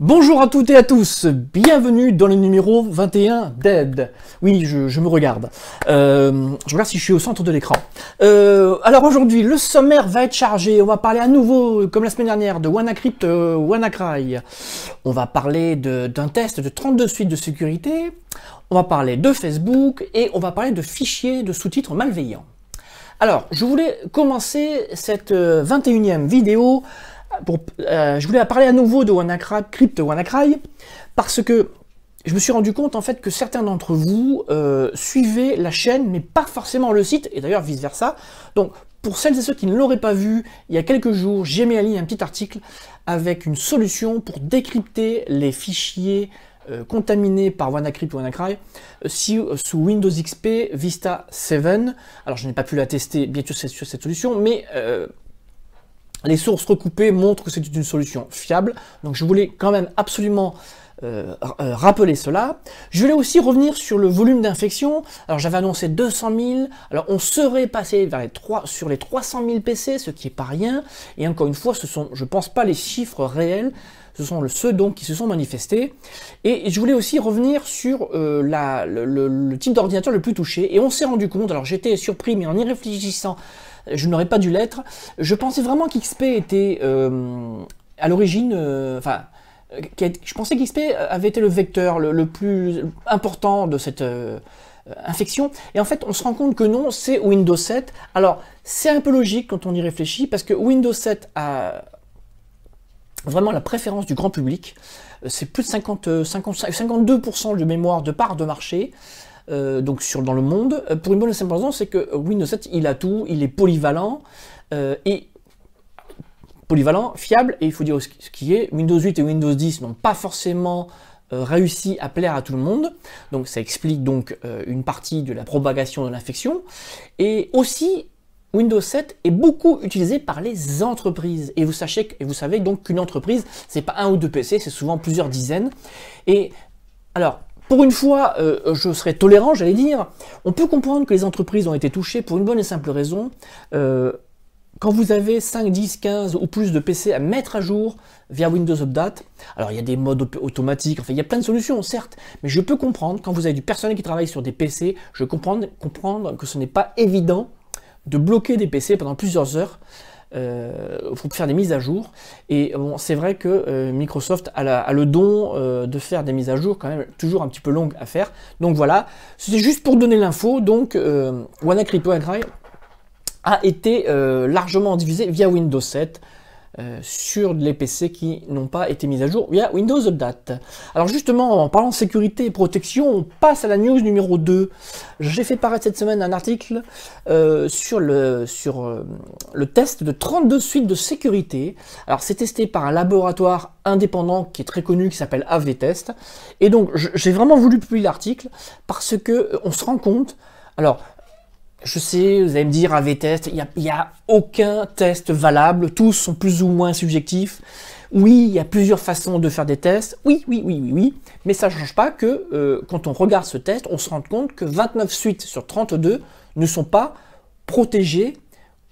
Bonjour à toutes et à tous, bienvenue dans le numéro 21 d'ED. Oui, je, me regarde. Euh, je regarde si je suis au centre de l'écran. Euh, alors aujourd'hui, le sommaire va être chargé. On va parler à nouveau, comme la semaine dernière, de WannaCrypt, euh, WannaCry. On va parler d'un test de 32 suites de sécurité. On va parler de Facebook et on va parler de fichiers de sous-titres malveillants. Alors, je voulais commencer cette 21e vidéo euh, je voulais parler à nouveau de WannaCry, WannaCry, parce que je me suis rendu compte en fait que certains d'entre vous euh, suivaient la chaîne, mais pas forcément le site, et d'ailleurs vice versa. Donc pour celles et ceux qui ne l'auraient pas vu, il y a quelques jours, j'ai mis à ligne un petit article avec une solution pour décrypter les fichiers euh, contaminés par WannaCrypt WannaCry euh, si, sous Windows XP Vista 7. Alors je n'ai pas pu la tester bien sûr sur cette solution, mais les sources recoupées montrent que c'est une solution fiable, donc je voulais quand même absolument euh, euh, rappeler cela. Je voulais aussi revenir sur le volume d'infection. Alors j'avais annoncé 200 000. Alors on serait passé vers les sur les 300 000 PC, ce qui est pas rien. Et encore une fois, ce sont, je pense pas les chiffres réels. Ce sont ceux donc qui se sont manifestés. Et je voulais aussi revenir sur euh, le, le, type d'ordinateur le plus touché. Et on s'est rendu compte. Alors j'étais surpris, mais en y réfléchissant je n'aurais pas dû l'être. Je pensais vraiment qu'XP était euh, à l'origine, euh, enfin, euh, je pensais qu'XP avait été le vecteur le, plus important de cette infection. Et en fait, on se rend compte que non, c'est Windows 7. Alors, c'est un peu logique quand on y réfléchit, parce que Windows 7 a vraiment la préférence du grand public. C'est plus de 52% de mémoire de part de marché. Euh, donc sur, dans le monde, euh, pour une bonne simple raison, c'est que Windows 7, il a tout, il est polyvalent, euh, et polyvalent, fiable, et il faut dire ce qui est, Windows 8 et Windows 10 n'ont pas forcément réussi à plaire à tout le monde, donc ça explique donc une partie de la propagation de l'infection, et aussi Windows 7 est beaucoup utilisé par les entreprises. Et vous et vous savez donc qu'une entreprise, c'est pas un ou deux PC, c'est souvent plusieurs dizaines. Et alors, pour une fois, euh, je serais tolérant, j'allais dire. On peut comprendre que les entreprises ont été touchées pour une bonne et simple raison. Euh, quand vous avez 5, 10, 15 ou plus de PC à mettre à jour via Windows Update, alors il y a des modes automatiques, enfin il y a plein de solutions certes, mais je peux comprendre, quand vous avez du personnel qui travaille sur des PC, je comprends comprendre que ce n'est pas évident de bloquer des PC pendant plusieurs heures. Il euh, faut faire des mises à jour. Et bon, c'est vrai que euh, Microsoft a, le don euh, de faire des mises à jour quand même toujours un petit peu longues à faire. Donc voilà, c'est juste pour donner l'info. Donc Crypto Agri a été largement divisé via Windows 7. Euh, sur les PC qui n'ont pas été mis à jour via Windows Update. Alors justement, en parlant sécurité et protection, on passe à la news numéro 2. J'ai fait paraître cette semaine un article euh, sur, le, sur euh, le test de 32 suites de sécurité. Alors c'est testé par un laboratoire indépendant qui est très connu, qui s'appelle AV-Test. Et donc j'ai vraiment voulu publier l'article parce que on se rend compte alors, je sais, vous allez me dire, AV test, il n'y a, aucun test valable, tous sont plus ou moins subjectifs. Oui, il y a plusieurs façons de faire des tests, oui, oui, oui, oui, oui, mais ça ne change pas que euh, quand on regarde ce test, on se rend compte que 29 suites sur 32 ne sont pas protégées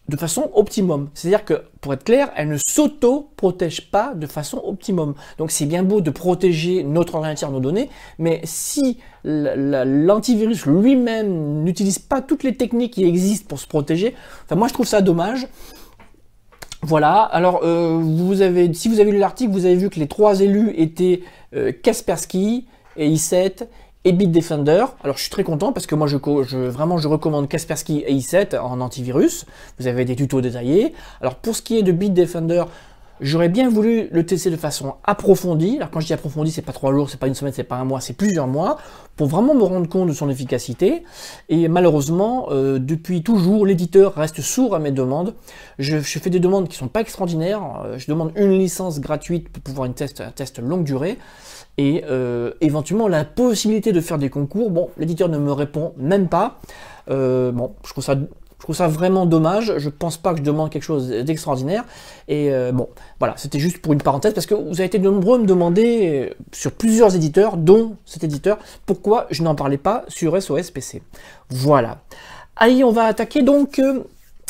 de façon optimum. C'est-à-dire que, pour être clair, elle ne s'auto-protège pas de façon optimum. Donc c'est bien beau de protéger notre entière nos données, mais si l'antivirus lui-même n'utilise pas toutes les techniques qui existent pour se protéger, enfin, moi je trouve ça dommage. Voilà, alors euh, vous avez, si vous avez lu l'article, vous avez vu que les trois élus étaient euh, Kaspersky, et 7 et Bitdefender. Alors je suis très content parce que moi je, vraiment je recommande Kaspersky AI7 en antivirus. Vous avez des tutos détaillés. Alors pour ce qui est de Bitdefender, J'aurais bien voulu le tester de façon approfondie. Alors quand je dis approfondie, c'est pas trois jours, c'est pas une semaine, c'est pas un mois, c'est plusieurs mois, pour vraiment me rendre compte de son efficacité. Et malheureusement, euh, depuis toujours, l'éditeur reste sourd à mes demandes. Je, fais des demandes qui sont pas extraordinaires. Euh, je demande une licence gratuite pour pouvoir une test, un test longue durée. Et euh, éventuellement la possibilité de faire des concours. Bon, l'éditeur ne me répond même pas. bon, je trouve ça je trouve ça vraiment dommage. Je pense pas que je demande quelque chose d'extraordinaire. Et euh, bon, voilà, c'était juste pour une parenthèse parce que vous avez été nombreux à me demander euh, sur plusieurs éditeurs, dont cet éditeur, pourquoi je n'en parlais pas sur SOS PC. Voilà. Allez, on va attaquer donc euh,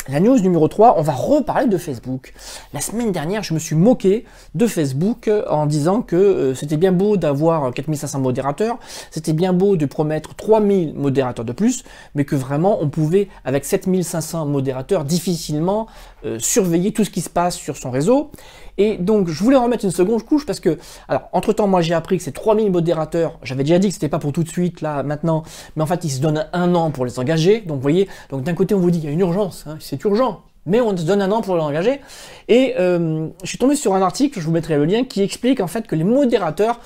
la news numéro 3, on va reparler de Facebook. La semaine dernière, je me suis moqué de Facebook euh, en disant que euh, c'était bien beau d'avoir 4500 euh, modérateurs, c'était bien beau de promettre 3000 modérateurs de plus, mais que vraiment on pouvait, avec 7500 modérateurs, difficilement surveiller tout ce qui se passe sur son réseau. Et donc, je voulais remettre une seconde couche parce que, alors, entre-temps, moi j'ai appris que ces 3000 modérateurs, j'avais déjà dit que c'était pas pour tout de suite, là, maintenant, mais en fait, ils se donnent un an pour les engager. Donc, vous voyez, donc d'un côté, on vous dit, qu'il y a une urgence, hein, urgent, mais on se donne un an pour l'engager. Et euh, je suis tombé sur un article, je vous mettrai le lien, qui explique en fait que les modérateurs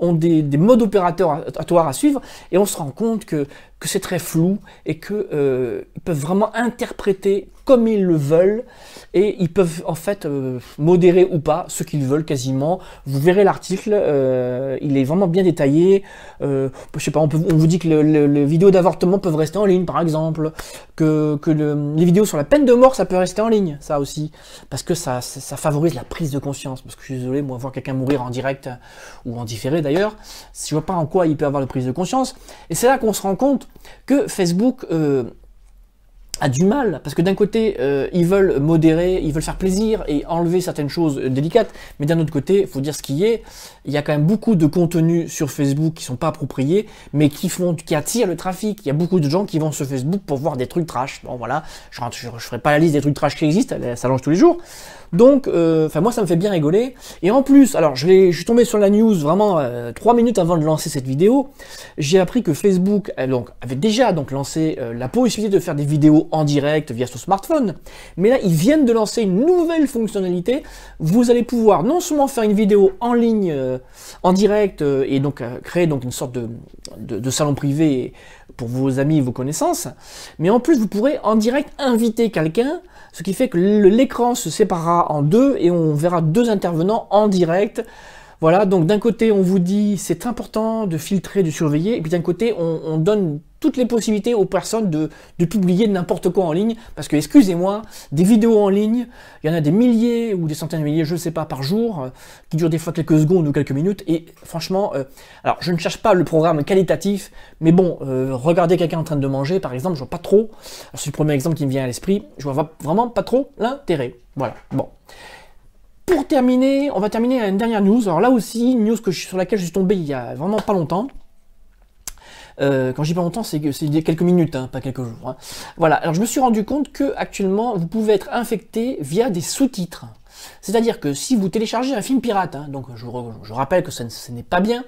ont des, modes opérateurs à suivre, et on se rend compte que que c'est très flou et que euh, peuvent vraiment interpréter comme ils le veulent et ils peuvent en fait euh, modérer ou pas ce qu'ils veulent quasiment. Vous verrez l'article, euh, il est vraiment bien détaillé. je sais pas, on, peut, vous dit que le, les vidéos d'avortement peuvent rester en ligne par exemple, que, les vidéos sur la peine de mort ça peut rester en ligne, ça aussi, parce que ça, ça, favorise la prise de conscience. Parce que je suis désolé, moi voir quelqu'un mourir en direct ou en différé d'ailleurs, je vois pas en quoi il peut avoir de prise de conscience. Et c'est là qu'on se rend compte que Facebook euh, a du mal, parce que d'un côté, euh, ils veulent modérer, ils veulent faire plaisir et enlever certaines choses délicates, mais d'un autre côté, il faut dire ce qui est, il y a quand même beaucoup de contenus sur Facebook qui sont pas appropriés, mais qui font, qui attirent le trafic. Il y a beaucoup de gens qui vont sur Facebook pour voir des trucs trash. Bon voilà, je ne ferai pas la liste des trucs trash qui existent, ça longe tous les jours, donc, euh, enfin, moi, ça me fait bien rigoler. Et en plus, alors, je, suis tombé sur la news vraiment euh, trois minutes avant de lancer cette vidéo. J'ai appris que Facebook euh, donc, avait déjà donc, lancé la possibilité de faire des vidéos en direct via son smartphone. Mais là, ils viennent de lancer une nouvelle fonctionnalité. Vous allez pouvoir non seulement faire une vidéo en ligne, en direct, et donc créer donc, une sorte de salon privé pour vos amis et vos connaissances, mais en plus vous pourrez en direct inviter quelqu'un, ce qui fait que l'écran se séparera en deux et on verra deux intervenants en direct voilà, donc d'un côté, on vous dit c'est important de filtrer, de surveiller, et puis d'un côté, on, donne toutes les possibilités aux personnes de, publier n'importe quoi en ligne, parce que, excusez-moi, des vidéos en ligne, il y en a des milliers ou des centaines de milliers, je ne sais pas, par jour, euh, qui durent des fois quelques secondes ou quelques minutes, et franchement, euh, alors je ne cherche pas le programme qualitatif, mais bon, euh, regarder quelqu'un en train de manger, par exemple, je vois pas trop, c'est le premier exemple qui me vient à l'esprit, je vois vraiment pas trop l'intérêt. Voilà, bon. Pour terminer, on va terminer une dernière news. Alors là aussi, une news que sur laquelle je suis tombé il y a vraiment pas longtemps. Euh, quand je dis pas longtemps, c'est a quelques minutes, hein, pas quelques jours. Hein. Voilà. Alors je me suis rendu compte que actuellement, vous pouvez être infecté via des sous-titres. C'est-à-dire que si vous téléchargez un film pirate, hein, donc je, rappelle que ce n'est pas bien.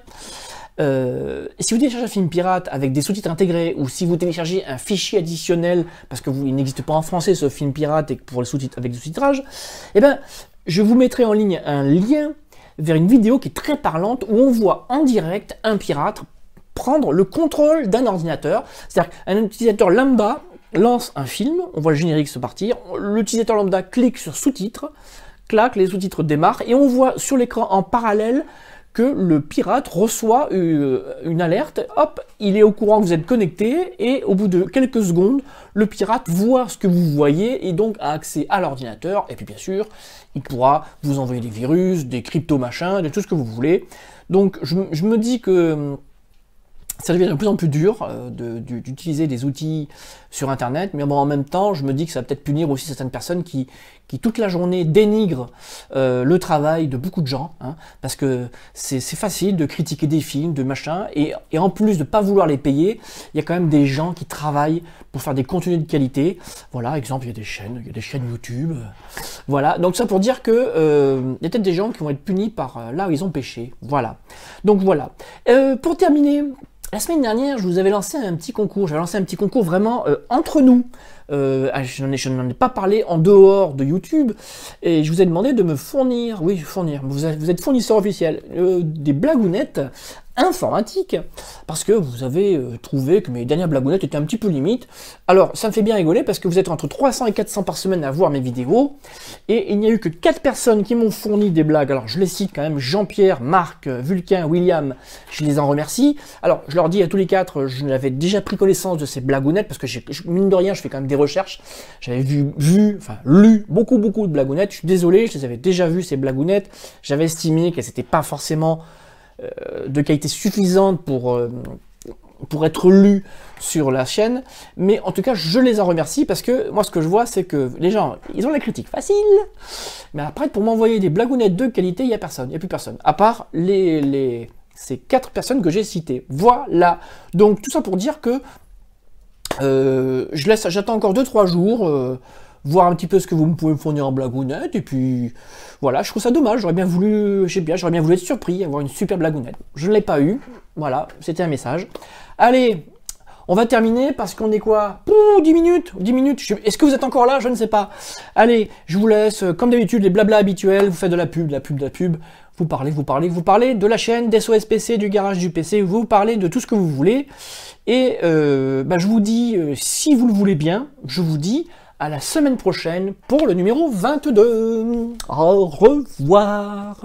Euh, si vous téléchargez un film pirate avec des sous-titres intégrés, ou si vous téléchargez un fichier additionnel parce que il n'existe pas en français ce film pirate et que pour les sous-titres avec du sous titrage eh ben je vous mettrai en ligne un lien vers une vidéo qui est très parlante où on voit en direct un pirate prendre le contrôle d'un ordinateur. C'est-à-dire qu'un utilisateur lambda lance un film, on voit le générique se partir, l'utilisateur lambda clique sur sous-titres, claque, les sous-titres démarrent et on voit sur l'écran en parallèle que le pirate reçoit euh, une alerte, hop, il est au courant que vous êtes connecté, et au bout de quelques secondes, le pirate voit ce que vous voyez, et donc a accès à l'ordinateur, et puis bien sûr, il pourra vous envoyer des virus, des crypto-machins, de tout ce que vous voulez. Donc je, je me dis que hum, ça devient de plus en plus dur euh, d'utiliser des outils sur Internet, mais bon, en même temps, je me dis que ça va peut-être punir aussi certaines personnes qui, qui toute la journée dénigrent euh, le travail de beaucoup de gens, hein, parce que c'est facile de critiquer des films, de machin, et, en plus de pas vouloir les payer, il y a quand même des gens qui travaillent pour faire des contenus de qualité. Voilà, exemple, il y a des chaînes, il y a des chaînes YouTube, voilà. Donc ça pour dire que euh, il y a peut-être des gens qui vont être punis par là où ils ont péché, voilà. Donc voilà. pour terminer, la semaine dernière, je vous avais lancé un petit concours. J'avais lancé un petit concours vraiment euh, entre nous. Euh, ah, je n'en ai, pas parlé en dehors de YouTube. Et je vous ai demandé de me fournir, oui, fournir, vous, êtes fournisseur officiel, euh, des blagounettes informatique, parce que vous avez euh, trouvé que mes dernières blagounettes étaient un petit peu limites. Alors, ça me fait bien rigoler, parce que vous êtes entre 300 et 400 par semaine à voir mes vidéos, et il n'y a eu que 4 personnes qui m'ont fourni des blagues. Alors, je les cite quand même, Jean-Pierre, Marc, euh, Vulcain, William, je les en remercie. Alors, je leur dis à tous les quatre, euh, je n'avais déjà pris connaissance de ces blagounettes, parce que mine de rien, je fais quand même des recherches, j'avais vu, vu, enfin, lu beaucoup, beaucoup de blagounettes, je suis désolé, je les avais déjà vues, ces blagounettes, j'avais estimé qu'elles n'étaient pas forcément de qualité suffisante pour, euh, pour être lu sur la chaîne. Mais en tout cas, je les en remercie parce que moi, ce que je vois, c'est que les gens, ils ont la critique facile. Mais après, pour m'envoyer des blagounettes de qualité, il n'y a personne. Il n'y a plus personne. À part les, ces quatre personnes que j'ai citées. Voilà. Donc, tout ça pour dire que euh, je laisse, j'attends encore deux, trois jours. Euh, voir un petit peu ce que vous pouvez me fournir en blagounette, et puis voilà, je trouve ça dommage, j'aurais bien voulu, bien, j'aurais bien voulu être surpris, avoir une super blagounette. Je ne l'ai pas eu, voilà, c'était un message. Allez, on va terminer parce qu'on est quoi Pouh, 10 minutes 10 minutes Est-ce que vous êtes encore là Je ne sais pas. Allez, je vous laisse, euh, comme d'habitude, les blabla habituels, vous faites de la pub, de la pub, de la pub, vous parlez, vous parlez, vous parlez de la chaîne, des PC, du garage du PC, vous parlez de tout ce que vous voulez. Et euh, bah, je vous dis, euh, si vous le voulez bien, je vous dis à la semaine prochaine pour le numéro 22. Au revoir.